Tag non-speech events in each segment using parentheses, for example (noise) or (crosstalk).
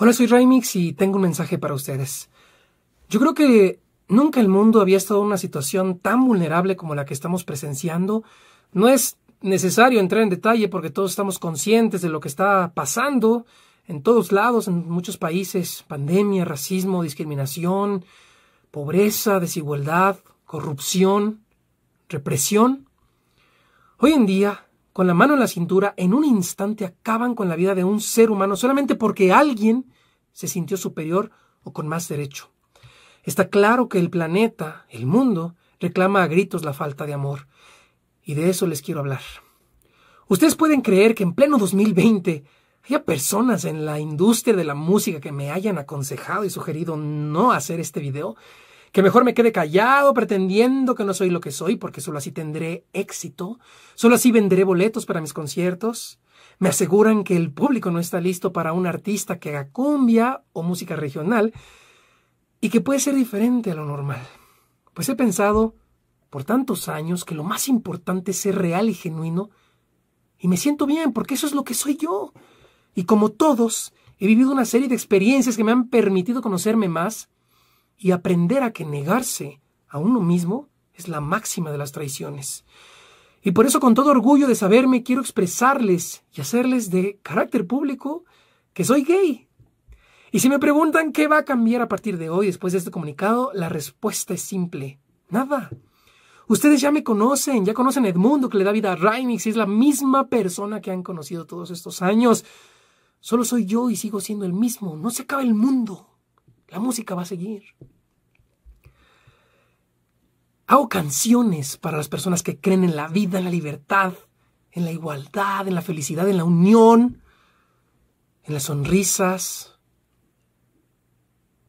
Hola, soy Raimix y tengo un mensaje para ustedes. Yo creo que nunca el mundo había estado en una situación tan vulnerable como la que estamos presenciando. No es necesario entrar en detalle porque todos estamos conscientes de lo que está pasando en todos lados, en muchos países. Pandemia, racismo, discriminación, pobreza, desigualdad, corrupción, represión. Hoy en día con la mano en la cintura, en un instante acaban con la vida de un ser humano solamente porque alguien se sintió superior o con más derecho. Está claro que el planeta, el mundo, reclama a gritos la falta de amor. Y de eso les quiero hablar. Ustedes pueden creer que en pleno 2020 haya personas en la industria de la música que me hayan aconsejado y sugerido no hacer este video que mejor me quede callado pretendiendo que no soy lo que soy, porque solo así tendré éxito, solo así venderé boletos para mis conciertos. Me aseguran que el público no está listo para un artista que haga cumbia o música regional y que puede ser diferente a lo normal. Pues he pensado por tantos años que lo más importante es ser real y genuino y me siento bien porque eso es lo que soy yo. Y como todos, he vivido una serie de experiencias que me han permitido conocerme más y aprender a que negarse a uno mismo es la máxima de las traiciones. Y por eso con todo orgullo de saberme quiero expresarles y hacerles de carácter público que soy gay. Y si me preguntan qué va a cambiar a partir de hoy después de este comunicado, la respuesta es simple. Nada. Ustedes ya me conocen, ya conocen a Edmundo que le da vida a y es la misma persona que han conocido todos estos años. Solo soy yo y sigo siendo el mismo. No se acaba el mundo. La música va a seguir. Hago canciones para las personas que creen en la vida, en la libertad, en la igualdad, en la felicidad, en la unión, en las sonrisas,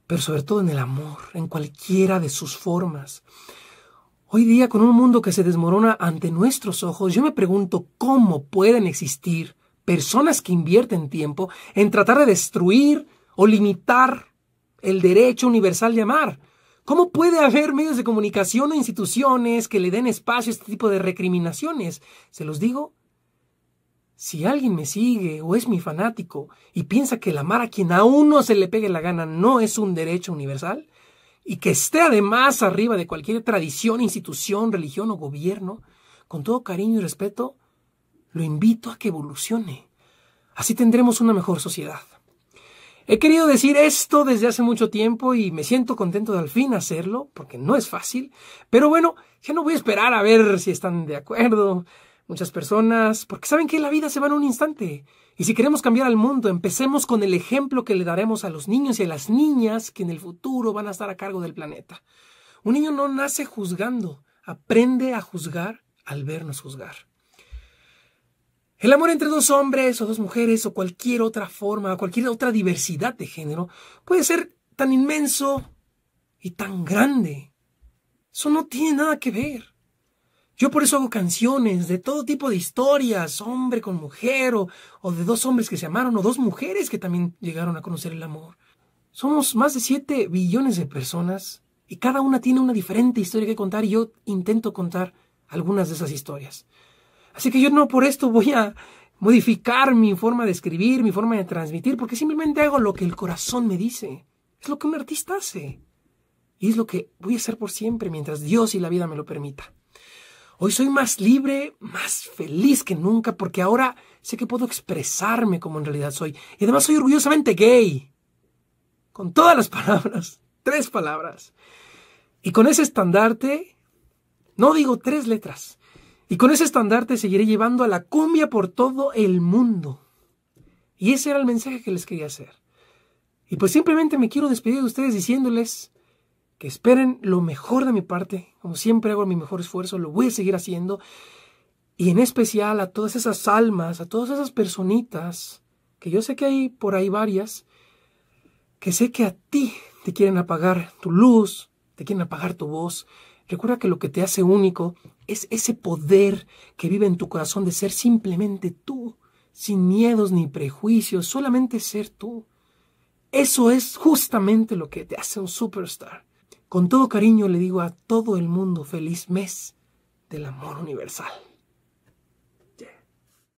pero sobre todo en el amor, en cualquiera de sus formas. Hoy día, con un mundo que se desmorona ante nuestros ojos, yo me pregunto cómo pueden existir personas que invierten tiempo en tratar de destruir o limitar el derecho universal de amar. ¿Cómo puede haber medios de comunicación o instituciones que le den espacio a este tipo de recriminaciones? Se los digo, si alguien me sigue o es mi fanático y piensa que el amar a quien a uno se le pegue la gana no es un derecho universal, y que esté además arriba de cualquier tradición, institución, religión o gobierno, con todo cariño y respeto, lo invito a que evolucione. Así tendremos una mejor sociedad. He querido decir esto desde hace mucho tiempo y me siento contento de al fin hacerlo, porque no es fácil. Pero bueno, ya no voy a esperar a ver si están de acuerdo muchas personas, porque saben que la vida se va en un instante. Y si queremos cambiar al mundo, empecemos con el ejemplo que le daremos a los niños y a las niñas que en el futuro van a estar a cargo del planeta. Un niño no nace juzgando, aprende a juzgar al vernos juzgar. El amor entre dos hombres o dos mujeres o cualquier otra forma, cualquier otra diversidad de género puede ser tan inmenso y tan grande. Eso no tiene nada que ver. Yo por eso hago canciones de todo tipo de historias, hombre con mujer, o, o, de dos hombres que se amaron, o dos mujeres que también llegaron a conocer el amor. Somos más de 7 billones de personas y cada una tiene una diferente historia que contar y yo intento contar algunas de esas historias. Así que yo no por esto voy a modificar mi forma de escribir, mi forma de transmitir, porque simplemente hago lo que el corazón me dice. Es lo que un artista hace. Y es lo que voy a hacer por siempre, mientras Dios y la vida me lo permita. Hoy soy más libre, más feliz que nunca, porque ahora sé que puedo expresarme como en realidad soy. Y además soy orgullosamente gay. Con todas las palabras. (laughs) Tres palabras. Y con ese estandarte, no digo tres letras, y con ese estandarte seguiré llevando a la cumbia por todo el mundo. Y ese era el mensaje que les quería hacer. Y pues simplemente me quiero despedir de ustedes diciéndoles que esperen lo mejor de mi parte. Como siempre hago mi mejor esfuerzo, lo voy a seguir haciendo. Y en especial a todas esas almas, a todas esas personitas, que yo sé que hay por ahí varias, que sé que a ti te quieren apagar tu luz, te quieren apagar tu voz, Recuerda que lo que te hace único es ese poder que vive en tu corazón de ser simplemente tú, sin miedos ni prejuicios, solamente ser tú. Eso es justamente lo que te hace un superstar. Con todo cariño le digo a todo el mundo feliz mes del amor universal.